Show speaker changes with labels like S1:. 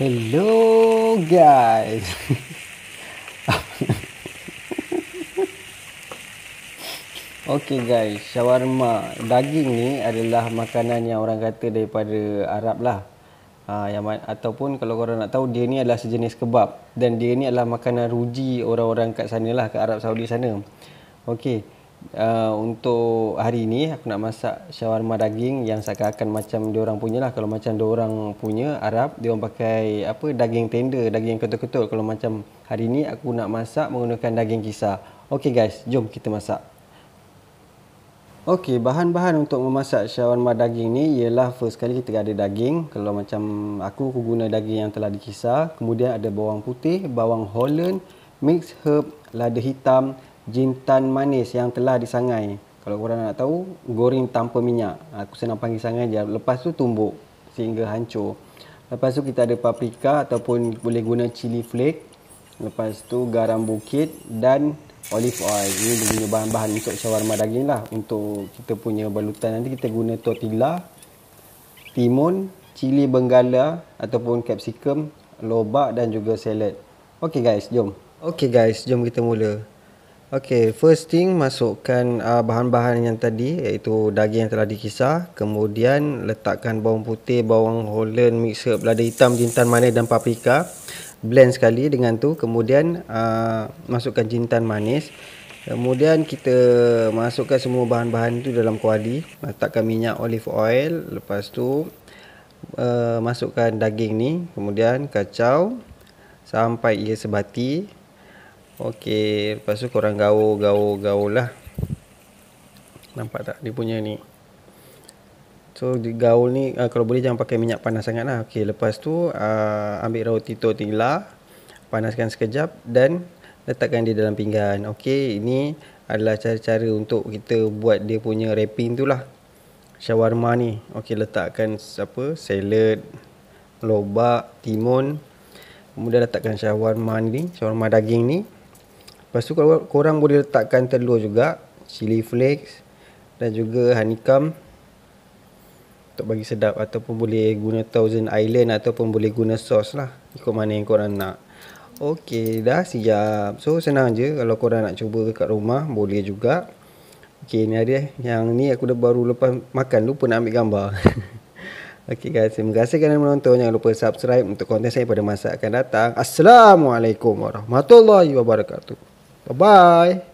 S1: Hello guys. okay guys, shawarma daging ni adalah makanan yang orang kata daripada Arab lah. Ha, yang ataupun kalau korang nak tahu dia ni adalah sejenis kebab dan dia ni adalah makanan ruji orang-orang kat sana lah kat Arab Saudi sana. Okay. Uh, untuk hari ini aku nak masak shawarma daging yang saya akan macam dia orang punya lah kalau macam dia orang punya Arab dia orang pakai apa daging tender daging ketul-ketul kalau macam hari ini aku nak masak menggunakan daging kisar okey guys jom kita masak okey bahan-bahan untuk memasak shawarma daging ni ialah first kali kita ada daging kalau macam aku aku guna daging yang telah dikisar kemudian ada bawang putih bawang holland mixed herb lada hitam jintan manis yang telah disangai. Kalau korang nak tahu, goreng tanpa minyak. Ha, aku senang panggil sangai je. Lepas tu tumbuk sehingga hancur. Lepas tu kita ada paprika ataupun boleh guna cili flake. Lepas tu garam bukit dan olive oil. Ini dia punya bahan-bahan untuk shawarma daging lah. Untuk kita punya balutan nanti kita guna tortilla, timun, cili benggala ataupun capsicum, lobak dan juga salad. Okay guys, jom. Okay guys, jom kita mula. Okey, first thing masukkan uh, bahan-bahan yang tadi iaitu daging yang telah dikisar kemudian letakkan bawang putih, bawang holland, mixer lada hitam, jintan manis dan paprika blend sekali dengan tu kemudian uh, masukkan jintan manis kemudian kita masukkan semua bahan-bahan itu dalam kuali letakkan minyak olive oil lepas tu uh, masukkan daging ni kemudian kacau sampai ia sebati Okey, lepas tu korang gaul, gaul, gaul lah. Nampak tak dia punya ni? So, gaul ni uh, kalau boleh jangan pakai minyak panas sangat lah. Okey, lepas tu uh, ambil roti tortilla, panaskan sekejap dan letakkan dia dalam pinggan. Okey, ini adalah cara-cara untuk kita buat dia punya wrapping tu lah. Shawarma ni. Okey, letakkan apa? Salad, lobak, timun. Kemudian letakkan shawarma ni, shawarma daging ni. Lepas tu korang, korang boleh letakkan telur juga Chili flakes Dan juga honeycomb Untuk bagi sedap Ataupun boleh guna Thousand Island Ataupun boleh guna sos lah Ikut mana yang korang nak Okey dah siap So senang je Kalau korang nak cuba kat rumah Boleh juga Ok ni ada Yang ni aku dah baru lepas makan Lupa nak ambil gambar Okey guys Terima kasih kerana menonton Jangan lupa subscribe Untuk konten saya pada masa akan datang Assalamualaikum warahmatullahi wabarakatuh Bye-bye.